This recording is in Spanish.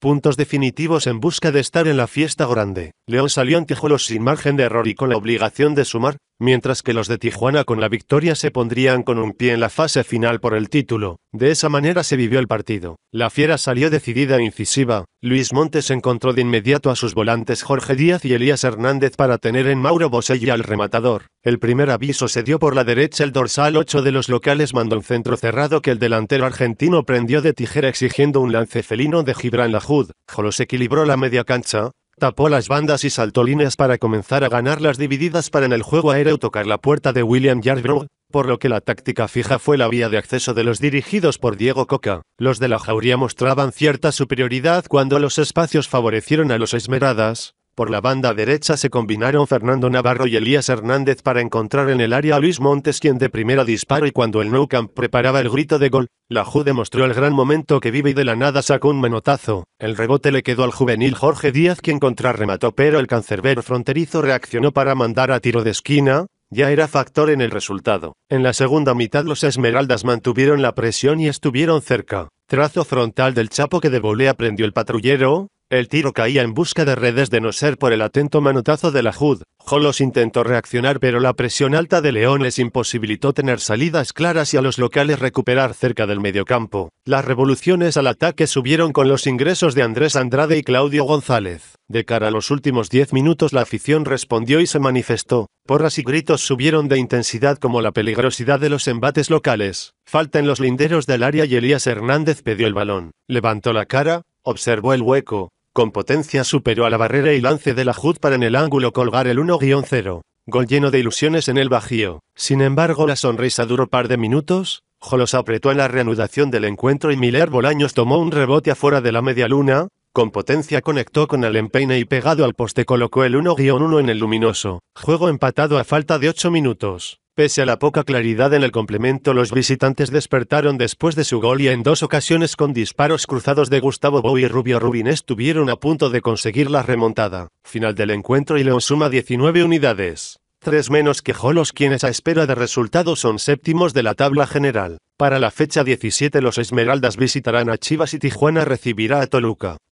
Puntos definitivos en busca de estar en la fiesta grande. León salió ante sin margen de error y con la obligación de sumar, mientras que los de Tijuana con la victoria se pondrían con un pie en la fase final por el título. De esa manera se vivió el partido. La fiera salió decidida e incisiva. Luis Montes encontró de inmediato a sus volantes Jorge Díaz y Elías Hernández para tener en Mauro Bosella al rematador. El primer aviso se dio por la derecha. El dorsal 8 de los locales mandó un centro cerrado que el delantero argentino prendió de tijera exigiendo un lance felino de Gibran Lajud. Jolos equilibró la media cancha, tapó las bandas y saltó líneas para comenzar a ganar las divididas para en el juego aéreo tocar la puerta de William Yarbrough, por lo que la táctica fija fue la vía de acceso de los dirigidos por Diego Coca. Los de la jauría mostraban cierta superioridad cuando los espacios favorecieron a los Esmeradas, por la banda derecha se combinaron Fernando Navarro y Elías Hernández para encontrar en el área a Luis Montes quien de primera disparo y cuando el Nou Camp preparaba el grito de gol, la Ju demostró el gran momento que vive y de la nada sacó un menotazo. El rebote le quedó al juvenil Jorge Díaz quien contrarremató pero el cancerbero fronterizo reaccionó para mandar a tiro de esquina, ya era factor en el resultado. En la segunda mitad los Esmeraldas mantuvieron la presión y estuvieron cerca. Trazo frontal del Chapo que de volea prendió el patrullero, el tiro caía en busca de redes de no ser por el atento manotazo de la Jud. Jolos intentó reaccionar pero la presión alta de León les imposibilitó tener salidas claras y a los locales recuperar cerca del mediocampo. Las revoluciones al ataque subieron con los ingresos de Andrés Andrade y Claudio González. De cara a los últimos 10 minutos la afición respondió y se manifestó. Porras y gritos subieron de intensidad como la peligrosidad de los embates locales. Falta en los linderos del área y Elías Hernández pidió el balón. Levantó la cara, observó el hueco, con potencia superó a la barrera y lance de la HUD para en el ángulo colgar el 1-0. Gol lleno de ilusiones en el bajío. Sin embargo, la sonrisa duró par de minutos. Jolos apretó en la reanudación del encuentro y Miller Bolaños tomó un rebote afuera de la media luna. Con potencia conectó con el empeine y pegado al poste colocó el 1-1 en el luminoso. Juego empatado a falta de 8 minutos. Pese a la poca claridad en el complemento, los visitantes despertaron después de su gol y en dos ocasiones con disparos cruzados de Gustavo Bou y Rubio Rubin estuvieron a punto de conseguir la remontada. Final del encuentro y León suma 19 unidades. Tres menos que Jolos quienes a espera de resultados son séptimos de la tabla general. Para la fecha 17 los Esmeraldas visitarán a Chivas y Tijuana recibirá a Toluca.